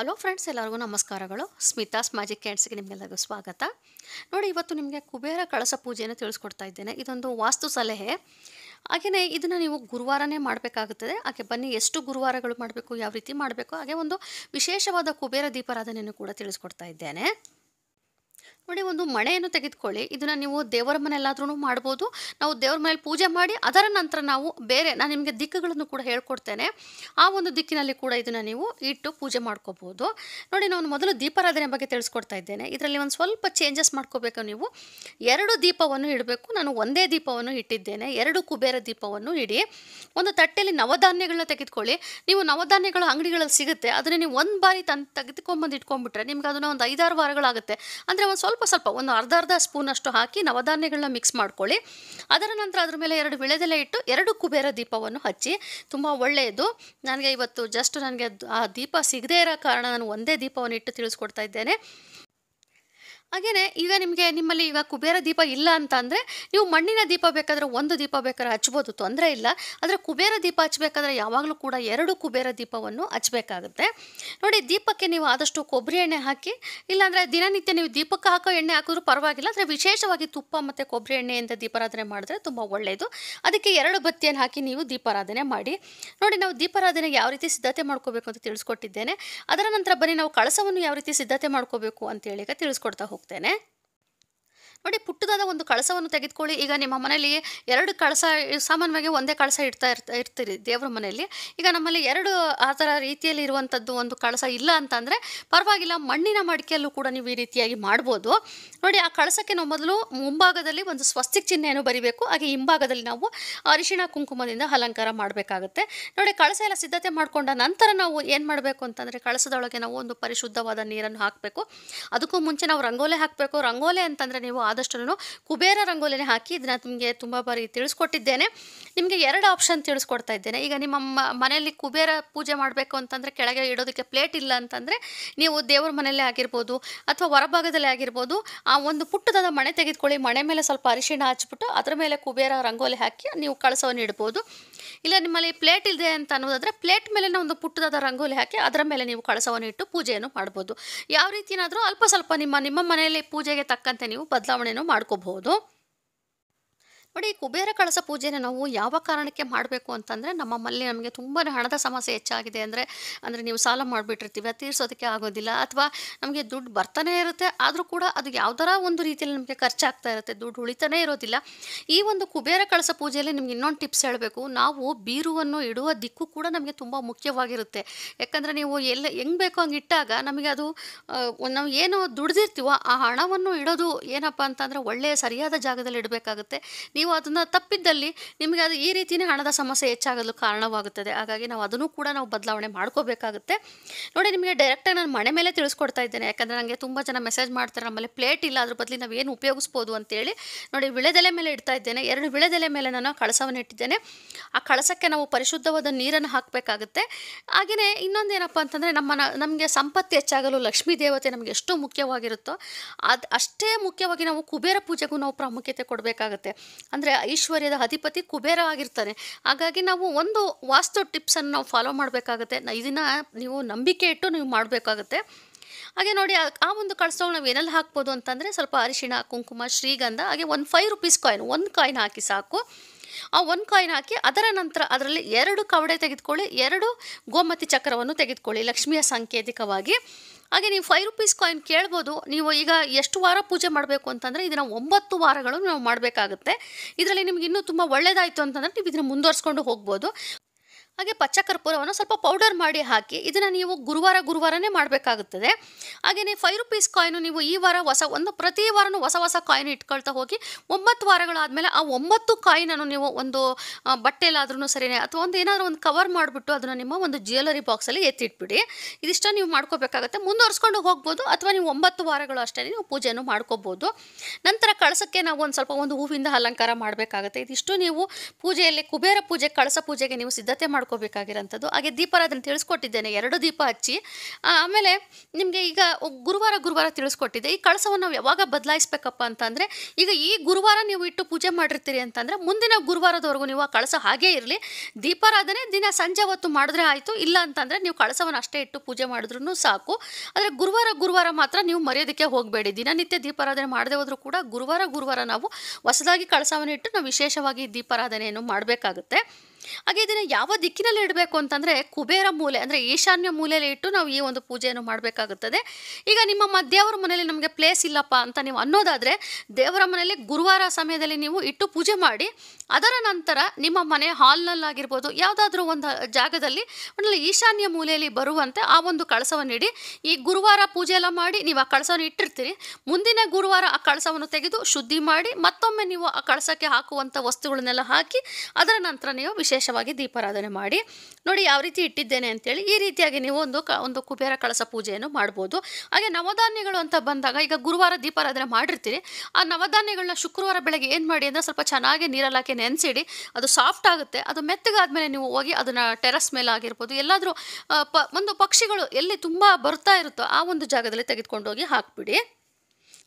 hello friends ಎಲ್ಲರಿಗೂ ನಮಸ್ಕಾರಗಳು Smitha's magic ಕ್ಯಾಂಡ್ಸ್ಗೆ ನಿಮಗೆಲ್ಲರಿಗೂ ಸ್ವಾಗತ ನೋಡಿ ಇವತ್ತು ನಿಮಗೆ ಕುಬೇರ ಕಳಸ ಪೂಜೆಯನ್ನು ತಿಳಿಸ್ಕೊಡ್ತಾ ಇದ್ದೇನೆ ಇದೊಂದು ವಾಸ್ತು ಸಲಹೆ ಹಾಗೆಯೇ ಇದನ್ನು ನೀವು ಗುರುವಾರನೇ ಮಾಡಬೇಕಾಗುತ್ತದೆ ಹಾಗೆ ಬನ್ನಿ ಎಷ್ಟು ಗುರುವಾರಗಳು ಮಾಡಬೇಕು ಯಾವ ರೀತಿ ಮಾಡಬೇಕು ಹಾಗೆ ಒಂದು ವಿಶೇಷವಾದ ಕುಬೇರ ದೀಪಾರಾಧನೆಯನ್ನು ಕೂಡ ತಿಳಿಸ್ಕೊಡ್ತಾ ಇದ್ದೇನೆ ನೋಡಿ ಒಂದು ಮಣೆಯನ್ನು ತೆಗೆದುಕೊಳ್ಳಿ ಇದನ್ನು ನೀವು ದೇವರ ಮನೆಯಲ್ಲಾದ್ರೂ ಮಾಡ್ಬೋದು ನಾವು ದೇವರ ಮನೆಯಲ್ಲಿ ಪೂಜೆ ಮಾಡಿ ಅದರ ನಂತರ ನಾವು ಬೇರೆ ನಾನು ನಿಮಗೆ ದಿಕ್ಕುಗಳನ್ನು ಕೂಡ ಹೇಳ್ಕೊಡ್ತೇನೆ ಆ ಒಂದು ದಿಕ್ಕಿನಲ್ಲಿ ಕೂಡ ಇದನ್ನು ನೀವು ಇಟ್ಟು ಪೂಜೆ ಮಾಡ್ಕೋಬೋದು ನೋಡಿ ನಾನು ಮೊದಲು ದೀಪಾರಾಧನೆ ಬಗ್ಗೆ ತಿಳಿಸ್ಕೊಡ್ತಾ ಇದ್ದೇನೆ ಇದರಲ್ಲಿ ಒಂದು ಸ್ವಲ್ಪ ಚೇಂಜಸ್ ಮಾಡ್ಕೋಬೇಕು ನೀವು ಎರಡು ದೀಪವನ್ನು ಇಡಬೇಕು ನಾನು ಒಂದೇ ದೀಪವನ್ನು ಇಟ್ಟಿದ್ದೇನೆ ಎರಡು ಕುಬೇರ ದೀಪವನ್ನು ಇಡಿ ಒಂದು ತಟ್ಟೆಯಲ್ಲಿ ನವಧಾನ್ಯಗಳನ್ನ ತೆಗೆದುಕೊಳ್ಳಿ ನೀವು ನವಧಾನ್ಯಗಳ ಅಂಗಡಿಗಳಲ್ಲಿ ಸಿಗುತ್ತೆ ಅದನ್ನು ನೀವು ಒಂದು ಬಾರಿ ತಂದು ತೆಗೆದುಕೊಂಬಂದು ಇಟ್ಕೊಂಡ್ಬಿಟ್ರೆ ನಿಮ್ಗೆ ಅದನ್ನು ಒಂದು ಐದಾರು ವಾರಗಳಾಗುತ್ತೆ ಅಂದರೆ ಒಂದು ಸ್ವಲ್ಪ ಸ್ವಲ್ಪ ಸ್ವಲ್ಪ ಒಂದು ಅರ್ಧ ಅರ್ಧ ಸ್ಪೂನಷ್ಟು ಹಾಕಿ ನವಧಾನ್ಯಗಳನ್ನ ಮಿಕ್ಸ್ ಮಾಡ್ಕೊಳ್ಳಿ ಅದರ ನಂತರ ಅದ್ರ ಮೇಲೆ ಎರಡು ವಿಳೆದೆಲೆ ಇಟ್ಟು ಎರಡು ಕುಬೇರ ದೀಪವನ್ನು ಹಚ್ಚಿ ತುಂಬ ಒಳ್ಳೆಯದು ನನಗೆ ಇವತ್ತು ಜಸ್ಟ್ ನನಗೆ ಆ ದೀಪ ಸಿಗದೇ ಇರೋ ಕಾರಣ ನಾನು ಒಂದೇ ದೀಪವನ್ನು ಇಟ್ಟು ತಿಳಿಸ್ಕೊಡ್ತಾ ಇದ್ದೇನೆ ಹಾಗೆಯೇ ಈಗ ನಿಮಗೆ ನಿಮ್ಮಲ್ಲಿ ಈಗ ಕುಬೇರ ದೀಪ ಇಲ್ಲ ಅಂತ ಅಂದರೆ ನೀವು ಮಣ್ಣಿನ ದೀಪ ಬೇಕಾದರೆ ಒಂದು ದೀಪ ಬೇಕಾದ್ರೆ ಹಚ್ಬೋದು ತೊಂದರೆ ಇಲ್ಲ ಆದರೆ ಕುಬೇರ ದೀಪ ಹಚ್ಚಬೇಕಾದ್ರೆ ಯಾವಾಗಲೂ ಕೂಡ ಎರಡು ಕುಬೇರ ದೀಪವನ್ನು ಹಚ್ಚಬೇಕಾಗುತ್ತೆ ನೋಡಿ ದೀಪಕ್ಕೆ ನೀವು ಆದಷ್ಟು ಕೊಬ್ಬರಿ ಎಣ್ಣೆ ಹಾಕಿ ಇಲ್ಲಾಂದರೆ ದಿನನಿತ್ಯ ನೀವು ದೀಪಕ್ಕೆ ಹಾಕೋ ಎಣ್ಣೆ ಹಾಕಿದ್ರೂ ಪರವಾಗಿಲ್ಲ ಆದರೆ ವಿಶೇಷವಾಗಿ ತುಪ್ಪ ಮತ್ತು ಕೊಬ್ಬರಿ ಎಣ್ಣೆಯಿಂದ ದೀಪಾರಾಧನೆ ಮಾಡಿದ್ರೆ ತುಂಬ ಒಳ್ಳೆಯದು ಅದಕ್ಕೆ ಎರಡು ಬತ್ತಿಯನ್ನು ಹಾಕಿ ನೀವು ದೀಪಾರಾಧನೆ ಮಾಡಿ ನೋಡಿ ನಾವು ದೀಪಾರಾಧನೆ ಯಾವ ರೀತಿ ಸಿದ್ಧತೆ ಮಾಡ್ಕೋಬೇಕು ಅಂತ ತಿಳಿಸ್ಕೊಟ್ಟಿದ್ದೇನೆ ಅದರ ನಂತರ ಬನ್ನಿ ನಾವು ಕಳಸವನ್ನು ಯಾವ ರೀತಿ ಸಿದ್ಧತೆ ಮಾಡ್ಕೋಬೇಕು ಅಂತೇಳಿ ಈಗ ತಿಳಿಸ್ಕೊಡ್ತಾ ಹೋಗ್ತೀವಿ くてね ನೋಡಿ ಪುಟ್ಟದಾದ ಒಂದು ಕಳಸವನ್ನು ತೆಗೆದುಕೊಳ್ಳಿ ಈಗ ನಿಮ್ಮ ಮನೆಯಲ್ಲಿ ಎರಡು ಕಳಸ ಸಾಮಾನ್ಯವಾಗಿ ಒಂದೇ ಕಳಸ ಇಡ್ತಾ ಇರ್ತಾ ಇರ್ತೀರಿ ದೇವರ ಮನೆಯಲ್ಲಿ ಈಗ ನಮ್ಮಲ್ಲಿ ಎರಡು ಆ ಥರ ರೀತಿಯಲ್ಲಿ ಇರುವಂಥದ್ದು ಒಂದು ಕಳಸ ಇಲ್ಲ ಅಂತಂದರೆ ಪರವಾಗಿಲ್ಲ ಮಣ್ಣಿನ ಮಡಿಕೆಯಲ್ಲೂ ಕೂಡ ನೀವು ಈ ರೀತಿಯಾಗಿ ಮಾಡ್ಬೋದು ನೋಡಿ ಆ ಕಳಸಕ್ಕೆ ನಾವು ಮೊದಲು ಮುಂಭಾಗದಲ್ಲಿ ಒಂದು ಸ್ವಸ್ತಿಕ್ ಚಿಹ್ನೆಯನ್ನು ಬರಿಬೇಕು ಹಾಗೆ ಹಿಂಭಾಗದಲ್ಲಿ ನಾವು ಅರಿಶಿಣ ಕುಂಕುಮದಿಂದ ಅಲಂಕಾರ ಮಾಡಬೇಕಾಗುತ್ತೆ ನೋಡಿ ಕಳಸ ಎಲ್ಲ ಸಿದ್ಧತೆ ಮಾಡಿಕೊಂಡ ನಂತರ ನಾವು ಏನು ಮಾಡಬೇಕು ಅಂತಂದರೆ ಕಳಸದೊಳಗೆ ನಾವು ಒಂದು ಪರಿಶುದ್ಧವಾದ ನೀರನ್ನು ಹಾಕಬೇಕು ಅದಕ್ಕೂ ಮುಂಚೆ ನಾವು ರಂಗೋಲೆ ಹಾಕಬೇಕು ರಂಗೋಲೆ ಅಂತಂದರೆ ನೀವು ಆದಷ್ಟು ಕುಬೇರ ರಂಗೋಲಿನೇ ಹಾಕಿ ಇದನ್ನ ನಿಮಗೆ ತುಂಬ ಬಾರಿ ತಿಳಿಸ್ಕೊಟ್ಟಿದ್ದೇನೆ ನಿಮಗೆ ಎರಡು ಆಪ್ಷನ್ ತಿಳಿಸ್ಕೊಡ್ತಾ ಇದ್ದೇನೆ ಈಗ ನಿಮ್ಮ ಮನೆಯಲ್ಲಿ ಕುಬೇರ ಪೂಜೆ ಮಾಡಬೇಕು ಅಂತಂದರೆ ಕೆಳಗೆ ಇಡೋದಕ್ಕೆ ಪ್ಲೇಟ್ ಇಲ್ಲ ಅಂತಂದರೆ ನೀವು ದೇವ್ರ ಮನೆಯಲ್ಲೇ ಆಗಿರ್ಬೋದು ಅಥವಾ ಹೊರಭಾಗದಲ್ಲೇ ಆಗಿರ್ಬೋದು ಆ ಒಂದು ಪುಟ್ಟದಾದ ಮಣೆ ತೆಗೆದುಕೊಳ್ಳಿ ಮಣೆ ಮೇಲೆ ಸ್ವಲ್ಪ ಅರಿಶಿಣ ಹಚ್ಬಿಟ್ಟು ಅದರ ಮೇಲೆ ಕುಬೇರ ರಂಗೋಲಿ ಹಾಕಿ ನೀವು ಕಳಸವನ್ನು ಇಡ್ಬೋದು ಇಲ್ಲ ನಿಮ್ಮಲ್ಲಿ ಪ್ಲೇಟ್ ಇದೆ ಅಂತ ಅನ್ನೋದಾದರೆ ಪ್ಲೇಟ್ ಮೇಲಿನ ಒಂದು ಪುಟ್ಟದಾದ ರಂಗೋಲಿ ಹಾಕಿ ಅದರ ಮೇಲೆ ನೀವು ಕಳಸವನ್ನು ಇಟ್ಟು ಪೂಜೆಯನ್ನು ಮಾಡ್ಬೋದು ಯಾವ ರೀತಿಯಾದರೂ ಅಲ್ಪ ಸ್ವಲ್ಪ ನಿಮ್ಮ ನಿಮ್ಮ ಮನೆಯಲ್ಲಿ ಪೂಜೆಗೆ ತಕ್ಕಂತೆ ನೀವು ಬದಲಾವಣೆ ಗಮಣೆಯನ್ನು ಮಾಡ್ಕೋಬಹುದು ನೋಡಿ ಕುಬೇರ ಕಳಸ ಪೂಜೆನ ನಾವು ಯಾವ ಕಾರಣಕ್ಕೆ ಮಾಡಬೇಕು ಅಂತಂದರೆ ನಮ್ಮ ಮಲ್ಲಿ ನಮಗೆ ತುಂಬಾ ಹಣದ ಸಮಸ್ಯೆ ಹೆಚ್ಚಾಗಿದೆ ಅಂದರೆ ಅಂದರೆ ನೀವು ಸಾಲ ಮಾಡಿಬಿಟ್ಟಿರ್ತೀವಿ ತೀರಿಸೋದಕ್ಕೆ ಆಗೋದಿಲ್ಲ ಅಥವಾ ನಮಗೆ ದುಡ್ಡು ಬರ್ತಾನೆ ಇರುತ್ತೆ ಆದರೂ ಕೂಡ ಅದು ಯಾವ್ದಾರ ಒಂದು ರೀತಿಯಲ್ಲಿ ನಮಗೆ ಖರ್ಚಾಗ್ತಾ ಇರುತ್ತೆ ದುಡ್ಡು ಉಳಿತಾನೇ ಇರೋದಿಲ್ಲ ಈ ಒಂದು ಕುಬೇರ ಕಳಸ ಪೂಜೆಯಲ್ಲಿ ನಿಮ್ಗೆ ಇನ್ನೊಂದು ಟಿಪ್ಸ್ ಹೇಳಬೇಕು ನಾವು ಬೀರುವನ್ನು ಇಡುವ ದಿಕ್ಕು ಕೂಡ ನಮಗೆ ತುಂಬ ಮುಖ್ಯವಾಗಿರುತ್ತೆ ಯಾಕಂದರೆ ನೀವು ಎಲ್ಲ ಹೆಂಗೆ ಬೇಕೋ ಹಂಗೆ ಇಟ್ಟಾಗ ನಮಗೆ ಅದು ನಾವು ಏನು ದುಡ್ದಿರ್ತೀವೋ ಆ ಹಣವನ್ನು ಇಡೋದು ಏನಪ್ಪ ಅಂತಂದರೆ ಒಳ್ಳೆಯ ಸರಿಯಾದ ಜಾಗದಲ್ಲಿ ಇಡಬೇಕಾಗುತ್ತೆ ನೀವು ಅದನ್ನು ತಪ್ಪಿದ್ದಲ್ಲಿ ನಿಮಗೆ ಅದು ಈ ರೀತಿಯೇ ಹಣದ ಸಮಸ್ಯೆ ಹೆಚ್ಚಾಗಲು ಕಾರಣವಾಗುತ್ತದೆ ಹಾಗಾಗಿ ನಾವು ಅದನ್ನು ಕೂಡ ನಾವು ಬದಲಾವಣೆ ಮಾಡ್ಕೋಬೇಕಾಗುತ್ತೆ ನೋಡಿ ನಿಮಗೆ ಡೈರೆಕ್ಟಾಗಿ ನಾನು ಮನೆ ಮೇಲೆ ತಿಳಿಸ್ಕೊಡ್ತಾ ಇದ್ದೇನೆ ಯಾಕಂದರೆ ನನಗೆ ತುಂಬ ಜನ ಮೆಸೇಜ್ ಮಾಡ್ತಾರೆ ನಮ್ಮಲ್ಲಿ ಪ್ಲೇಟ್ ಇಲ್ಲ ಅದ್ರ ಬದಲು ನಾವು ಏನು ಉಪಯೋಗಿಸ್ಬೋದು ಅಂತೇಳಿ ನೋಡಿ ವಿಳೆದೆಲೆ ಮೇಲೆ ಇಡ್ತಾ ಇದ್ದೇನೆ ಎರಡು ವಿಳೆದೆಲೆ ಮೇಲೆ ನಾನು ಕಳಸವನ್ನು ಇಟ್ಟಿದ್ದೇನೆ ಆ ಕಳಸಕ್ಕೆ ನಾವು ಪರಿಶುದ್ಧವಾದ ನೀರನ್ನು ಹಾಕಬೇಕಾಗುತ್ತೆ ಹಾಗೆಯೇ ಇನ್ನೊಂದೇನಪ್ಪ ಅಂತಂದರೆ ನಮ್ಮ ನಮಗೆ ಸಂಪತ್ತು ಹೆಚ್ಚಾಗಲು ಲಕ್ಷ್ಮೀ ದೇವತೆ ನಮಗೆ ಎಷ್ಟು ಮುಖ್ಯವಾಗಿರುತ್ತೋ ಅದು ಅಷ್ಟೇ ಮುಖ್ಯವಾಗಿ ನಾವು ಕುಬೇರ ಪೂಜೆಗೂ ನಾವು ಪ್ರಾಮುಖ್ಯತೆ ಕೊಡಬೇಕಾಗುತ್ತೆ ಅಂದರೆ ಐಶ್ವರ್ಯದ ಅಧಿಪತಿ ಕುಬೇರ ಆಗಿರ್ತಾನೆ ಹಾಗಾಗಿ ನಾವು ಒಂದು ವಾಸ್ತು ಟಿಪ್ಸನ್ನು ನಾವು ಫಾಲೋ ಮಾಡಬೇಕಾಗತ್ತೆ ಇದನ್ನು ನೀವು ನಂಬಿಕೆ ಇಟ್ಟು ನೀವು ಮಾಡಬೇಕಾಗತ್ತೆ ಹಾಗೆ ನೋಡಿ ಆ ಒಂದು ಕಳಸೊಳಗೆ ನಾವು ಏನೆಲ್ಲ ಹಾಕ್ಬೋದು ಅಂತಂದರೆ ಸ್ವಲ್ಪ ಅರಿಶಿಣ ಕುಂಕುಮ ಶ್ರೀಗಂಧ ಹಾಗೆ ಒಂದು ಫೈವ್ ರುಪೀಸ್ ಕಾಯಿನ್ ಒಂದು ಕಾಯಿನ್ ಹಾಕಿ ಸಾಕು ಆ ಒಂದು ಕಾಯಿನ್ ಹಾಕಿ ಅದರ ನಂತರ ಅದರಲ್ಲಿ ಎರಡು ಕವಡೆ ತೆಗೆದುಕೊಳ್ಳಿ ಎರಡು ಗೋಮತಿ ಚಕ್ರವನ್ನು ತೆಗೆದುಕೊಳ್ಳಿ ಲಕ್ಷ್ಮಿಯ ಸಾಂಕೇತಿಕವಾಗಿ ಹಾಗೆ ನೀವು ಫೈವ್ ರುಪೀಸ್ ಕಾಯಿನ್ ಕೇಳ್ಬೋದು ನೀವು ಈಗ ಎಷ್ಟು ವಾರ ಪೂಜೆ ಮಾಡಬೇಕು ಅಂತಂದರೆ ಇದನ್ನು ಒಂಬತ್ತು ವಾರಗಳು ನಾವು ಮಾಡಬೇಕಾಗುತ್ತೆ ಇದರಲ್ಲಿ ನಿಮ್ಗೆ ಇನ್ನೂ ತುಂಬ ಒಳ್ಳೆಯದಾಯಿತು ಅಂತಂದರೆ ನೀವು ಇದನ್ನು ಮುಂದುವರ್ಸ್ಕೊಂಡು ಹೋಗ್ಬೋದು ಹಾಗೆ ಪಚ್ಚ ಕರ್ಪೂರವನ್ನು ಸ್ವಲ್ಪ ಪೌಡರ್ ಮಾಡಿ ಹಾಕಿ ಇದನ್ನು ನೀವು ಗುರುವಾರ ಗುರುವಾರನೇ ಮಾಡಬೇಕಾಗುತ್ತದೆ ಹಾಗೆಯೇ ಫೈವ್ ರುಪೀಸ್ ಕಾಯಿನು ನೀವು ಈ ವಾರ ಹೊಸ ಒಂದು ಪ್ರತಿ ವಾರನು ಹೊಸ ಹೊಸ ಕಾಯಿನ್ ಇಟ್ಕೊಳ್ತಾ ಹೋಗಿ ಒಂಬತ್ತು ವಾರಗಳಾದಮೇಲೆ ಆ ಒಂಬತ್ತು ಕಾಯಿನನ್ನು ನೀವು ಒಂದು ಬಟ್ಟೆಲಾದ್ರೂ ಸರಿಯೇ ಅಥವಾ ಒಂದು ಏನಾದರೂ ಒಂದು ಕವರ್ ಮಾಡಿಬಿಟ್ಟು ಅದನ್ನು ನಿಮ್ಮ ಒಂದು ಜ್ಯುವೆಲರಿ ಬಾಕ್ಸಲ್ಲಿ ಎತ್ತಿಟ್ಬಿಡಿ ಇದಿಷ್ಟ ನೀವು ಮಾಡ್ಕೋಬೇಕಾಗುತ್ತೆ ಮುಂದುವರ್ಸ್ಕೊಂಡು ಹೋಗ್ಬೋದು ಅಥವಾ ನೀವು ಒಂಬತ್ತು ವಾರಗಳು ಅಷ್ಟೇ ನೀವು ಪೂಜೆಯನ್ನು ಮಾಡ್ಕೋಬೋದು ನಂತರ ಕಳಸಕ್ಕೆ ನಾವು ಒಂದು ಸ್ವಲ್ಪ ಒಂದು ಹೂವಿಂದ ಅಲಂಕಾರ ಮಾಡಬೇಕಾಗುತ್ತೆ ಇದಿಷ್ಟು ನೀವು ಪೂಜೆಯಲ್ಲಿ ಕುಬೇರ ಪೂಜೆ ಕಳಸ ಪೂಜೆಗೆ ನೀವು ಸಿದ್ಧತೆ ಮಾಡಿ ಮಾಡ್ಕೋಬೇಕಾಗಿರೋಂಥದ್ದು ಹಾಗೆ ದೀಪಾರಾಧನೆ ತಿಳಿಸ್ಕೊಟ್ಟಿದ್ದೇನೆ ಎರಡು ದೀಪ ಹಚ್ಚಿ ಆಮೇಲೆ ನಿಮಗೆ ಈಗ ಗುರುವಾರ ಗುರುವಾರ ತಿಳಿಸ್ಕೊಟ್ಟಿದ್ದೆ ಈ ಕಳಸವನ್ನು ನಾವು ಯಾವಾಗ ಬದಲಾಯಿಸ್ಬೇಕಪ್ಪ ಅಂತಂದರೆ ಈಗ ಈ ಗುರುವಾರ ನೀವು ಇಟ್ಟು ಪೂಜೆ ಮಾಡಿರ್ತೀರಿ ಅಂತಂದರೆ ಮುಂದಿನ ಗುರುವಾರದವರೆಗೂ ನೀವು ಆ ಕಳಸ ಹಾಗೇ ಇರಲಿ ದೀಪಾರಾಧನೆ ದಿನ ಸಂಜೆ ಹೊತ್ತು ಮಾಡಿದ್ರೆ ಆಯಿತು ಇಲ್ಲ ಅಂತಂದರೆ ನೀವು ಕಳಸವನ್ನು ಅಷ್ಟೇ ಇಟ್ಟು ಪೂಜೆ ಮಾಡಿದ್ರೂ ಸಾಕು ಆದರೆ ಗುರುವಾರ ಗುರುವಾರ ಮಾತ್ರ ನೀವು ಮರೆಯೋದಕ್ಕೆ ಹೋಗಬೇಡಿ ದಿನನಿತ್ಯ ದೀಪಾರಾಧನೆ ಮಾಡದೆ ಹೋದರೂ ಕೂಡ ಗುರುವಾರ ಗುರುವಾರ ನಾವು ಹೊಸದಾಗಿ ಕಳಸವನ್ನು ಇಟ್ಟು ನಾವು ವಿಶೇಷವಾಗಿ ದೀಪಾರಾಧನೆಯನ್ನು ಮಾಡಬೇಕಾಗುತ್ತೆ ಹಾಗೆ ಇದನ್ನು ಯಾವ ದಿಕ್ಕಿನಲ್ಲಿ ಇಡಬೇಕು ಅಂತಂದರೆ ಕುಬೇರ ಮೂಲೆ ಅಂದರೆ ಈಶಾನ್ಯ ಮೂಲೆಯಲ್ಲಿ ಇಟ್ಟು ನಾವು ಈ ಒಂದು ಪೂಜೆಯನ್ನು ಮಾಡಬೇಕಾಗುತ್ತದೆ ಈಗ ನಿಮ್ಮ ದೇವರ ಮನೆಯಲ್ಲಿ ನಮಗೆ ಪ್ಲೇಸ್ ಇಲ್ಲಪ್ಪ ಅಂತ ನೀವು ಅನ್ನೋದಾದರೆ ದೇವರ ಮನೆಯಲ್ಲಿ ಗುರುವಾರ ಸಮಯದಲ್ಲಿ ನೀವು ಇಟ್ಟು ಪೂಜೆ ಮಾಡಿ ಅದರ ನಂತರ ನಿಮ್ಮ ಮನೆ ಹಾಲ್ನಲ್ಲಾಗಿರ್ಬೋದು ಯಾವುದಾದ್ರೂ ಒಂದು ಜಾಗದಲ್ಲಿ ಒಂದು ಈಶಾನ್ಯ ಮೂಲೆಯಲ್ಲಿ ಬರುವಂತೆ ಆ ಒಂದು ಕಳಸವನ್ನು ಇಡಿ ಈ ಗುರುವಾರ ಪೂಜೆ ಎಲ್ಲ ಮಾಡಿ ನೀವು ಆ ಕಳಸವನ್ನು ಇಟ್ಟಿರ್ತೀರಿ ಮುಂದಿನ ಗುರುವಾರ ಆ ಕಳಸವನ್ನು ತೆಗೆದು ಶುದ್ಧಿ ಮಾಡಿ ಮತ್ತೊಮ್ಮೆ ನೀವು ಆ ಕಳಸಕ್ಕೆ ಹಾಕುವಂಥ ವಸ್ತುಗಳನ್ನೆಲ್ಲ ಹಾಕಿ ಅದರ ನಂತರ ನೀವು ವಿಶೇಷವಾಗಿ ದೀಪಾರಾಧನೆ ಮಾಡಿ ನೋಡಿ ಯಾವ ರೀತಿ ಇಟ್ಟಿದ್ದೇನೆ ಅಂತೇಳಿ ಈ ರೀತಿಯಾಗಿ ನೀವು ಒಂದು ಕ ಒಂದು ಕುಬೇರ ಕಳಸ ಪೂಜೆಯನ್ನು ಮಾಡ್ಬೋದು ಹಾಗೆ ನವಧಾನ್ಯಗಳು ಅಂತ ಬಂದಾಗ ಈಗ ಗುರುವಾರ ದೀಪಾರಾಧನೆ ಮಾಡಿರ್ತೀರಿ ಆ ನವಧಾನ್ಯಗಳನ್ನ ಶುಕ್ರವಾರ ಬೆಳಗ್ಗೆ ಏನು ಮಾಡಿ ಅಂದರೆ ಸ್ವಲ್ಪ ಚೆನ್ನಾಗಿ ನೀರಲ್ಲಿ ನೆನೆಸಿಡಿ ಅದು ಸಾಫ್ಟ್ ಆಗುತ್ತೆ ಅದು ಮೆತ್ತಗಾದ್ಮೇಲೆ ನೀವು ಹೋಗಿ ಅದನ್ನು ಟೆರಸ್ ಮೇಲೆ ಆಗಿರ್ಬೋದು ಎಲ್ಲಾದರೂ ಪ ಒಂದು ಪಕ್ಷಿಗಳು ಎಲ್ಲಿ ತುಂಬ ಬರ್ತಾ ಇರುತ್ತೋ ಆ ಒಂದು ಜಾಗದಲ್ಲಿ ತೆಗೆದುಕೊಂಡೋಗಿ ಹಾಕ್ಬಿಡಿ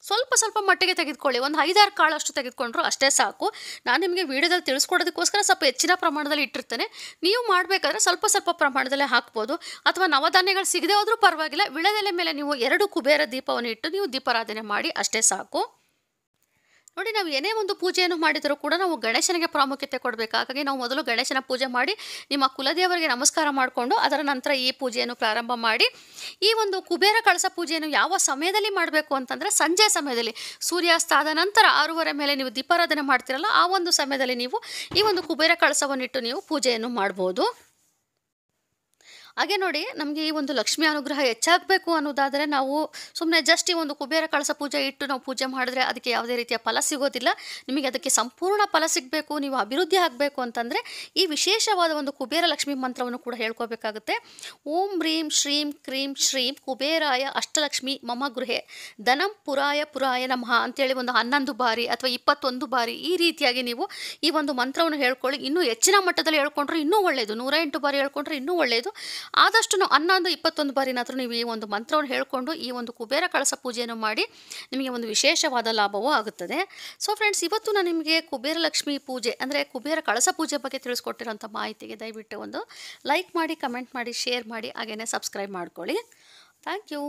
ಸ್ವಲ್ಪ ಸ್ವಲ್ಪ ಮಟ್ಟಿಗೆ ತೆಗೆದುಕೊಳ್ಳಿ ಒಂದು ಐದಾರು ಕಾಳು ಅಷ್ಟು ತೆಗೆದುಕೊಂಡ್ರು ಅಷ್ಟೇ ಸಾಕು ನಾನು ನಿಮಗೆ ವೀಡಿಯೋದಲ್ಲಿ ತಿಳಿಸ್ಕೊಡೋದಕ್ಕೋಸ್ಕರ ಸ್ವಲ್ಪ ಹೆಚ್ಚಿನ ಪ್ರಮಾಣದಲ್ಲಿ ಇಟ್ಟಿರ್ತೇನೆ ನೀವು ಮಾಡಬೇಕಾದ್ರೆ ಸ್ವಲ್ಪ ಸ್ವಲ್ಪ ಪ್ರಮಾಣದಲ್ಲೇ ಹಾಕ್ಬೋದು ಅಥವಾ ನವಧಾನ್ಯಗಳು ಸಿಗದೆ ಹೋದರೂ ಪರವಾಗಿಲ್ಲ ವಿಳದೆಲೆ ಮೇಲೆ ನೀವು ಎರಡು ಕುಬೇರ ದೀಪವನ್ನು ಇಟ್ಟು ನೀವು ದೀಪಾರಾಧನೆ ಮಾಡಿ ಅಷ್ಟೇ ಸಾಕು ನೋಡಿ ನಾವು ಏನೇ ಒಂದು ಪೂಜೆಯನ್ನು ಮಾಡಿದರೂ ಕೂಡ ನಾವು ಗಣೇಶನಿಗೆ ಪ್ರಾಮುಖ್ಯತೆ ಕೊಡಬೇಕು ಹಾಗಾಗಿ ನಾವು ಮೊದಲು ಗಣೇಶನ ಪೂಜೆ ಮಾಡಿ ನಿಮ್ಮ ಕುಲದೇವರಿಗೆ ನಮಸ್ಕಾರ ಮಾಡಿಕೊಂಡು ಅದರ ನಂತರ ಈ ಪೂಜೆಯನ್ನು ಪ್ರಾರಂಭ ಮಾಡಿ ಈ ಒಂದು ಕುಬೇರ ಕಳಸ ಪೂಜೆಯನ್ನು ಯಾವ ಸಮಯದಲ್ಲಿ ಮಾಡಬೇಕು ಅಂತಂದರೆ ಸಂಜೆ ಸಮಯದಲ್ಲಿ ಸೂರ್ಯಾಸ್ತ ಆದ ನಂತರ ಆರೂವರೆ ಮೇಲೆ ನೀವು ದೀಪಾರಾಧನೆ ಮಾಡ್ತಿರಲ್ಲ ಆ ಒಂದು ಸಮಯದಲ್ಲಿ ನೀವು ಈ ಒಂದು ಕುಬೇರ ಕಳಸವನ್ನಿಟ್ಟು ನೀವು ಪೂಜೆಯನ್ನು ಮಾಡ್ಬೋದು ಹಾಗೆ ನೋಡಿ ನಮಗೆ ಈ ಒಂದು ಲಕ್ಷ್ಮಿ ಅನುಗ್ರಹ ಹೆಚ್ಚಾಗಬೇಕು ಅನ್ನೋದಾದರೆ ನಾವು ಸುಮ್ಮನೆ ಜಸ್ಟ್ ಈ ಒಂದು ಕುಬೇರ ಕಳಸ ಪೂಜೆ ಇಟ್ಟು ನಾವು ಪೂಜೆ ಮಾಡಿದ್ರೆ ಅದಕ್ಕೆ ಯಾವುದೇ ರೀತಿಯ ಫಲ ಸಿಗೋದಿಲ್ಲ ನಿಮಗೆ ಅದಕ್ಕೆ ಸಂಪೂರ್ಣ ಫಲ ಸಿಗಬೇಕು ನೀವು ಅಭಿವೃದ್ಧಿ ಆಗಬೇಕು ಅಂತಂದರೆ ಈ ವಿಶೇಷವಾದ ಒಂದು ಕುಬೇರ ಲಕ್ಷ್ಮೀ ಮಂತ್ರವನ್ನು ಕೂಡ ಹೇಳ್ಕೋಬೇಕಾಗುತ್ತೆ ಓಂ ಹ್ರೀಂ ಶ್ರೀಂ ಕ್ರೀಂ ಶ್ರೀಂ ಕುಬೇರಾಯ ಅಷ್ಟಲಕ್ಷ್ಮಿ ಮಮ ಗೃಹೆ ಧನಂ ಪುರಾಯ ಪುರಾಯ ನಮಃ ಅಂತೇಳಿ ಒಂದು ಹನ್ನೊಂದು ಬಾರಿ ಅಥವಾ ಇಪ್ಪತ್ತೊಂದು ಬಾರಿ ಈ ರೀತಿಯಾಗಿ ನೀವು ಈ ಒಂದು ಮಂತ್ರವನ್ನು ಹೇಳ್ಕೊಳ್ಳಿ ಇನ್ನೂ ಹೆಚ್ಚಿನ ಮಟ್ಟದಲ್ಲಿ ಹೇಳ್ಕೊಂಡ್ರೆ ಇನ್ನೂ ಒಳ್ಳೆಯದು ನೂರ ಎಂಟು ಬಾರಿ ಹೇಳ್ಕೊಂಡ್ರೆ ಇನ್ನೂ ಒಳ್ಳೆಯದು ಆದಷ್ಟು ನಾವು ಹನ್ನೊಂದು ಇಪ್ಪತ್ತೊಂದು ಬಾರಿನಾದರೂ ನೀವು ಈ ಒಂದು ಮಂತ್ರವನ್ನು ಹೇಳಿಕೊಂಡು ಈ ಒಂದು ಕುಬೇರ ಕಳಸ ಪೂಜೆಯನ್ನು ಮಾಡಿ ನಿಮಗೆ ಒಂದು ವಿಶೇಷವಾದ ಲಾಭವೂ ಆಗುತ್ತದೆ ಸೊ ಫ್ರೆಂಡ್ಸ್ ಇವತ್ತು ನಾನು ನಿಮಗೆ ಕುಬೇರ ಲಕ್ಷ್ಮಿ ಪೂಜೆ ಅಂದರೆ ಕುಬೇರ ಕಳಸ ಪೂಜೆ ಬಗ್ಗೆ ತಿಳಿಸ್ಕೊಟ್ಟಿರೋಂಥ ಮಾಹಿತಿಗೆ ದಯವಿಟ್ಟು ಒಂದು ಲೈಕ್ ಮಾಡಿ ಕಮೆಂಟ್ ಮಾಡಿ ಶೇರ್ ಮಾಡಿ ಹಾಗೆಯೇ ಸಬ್ಸ್ಕ್ರೈಬ್ ಮಾಡ್ಕೊಳ್ಳಿ ಥ್ಯಾಂಕ್ ಯು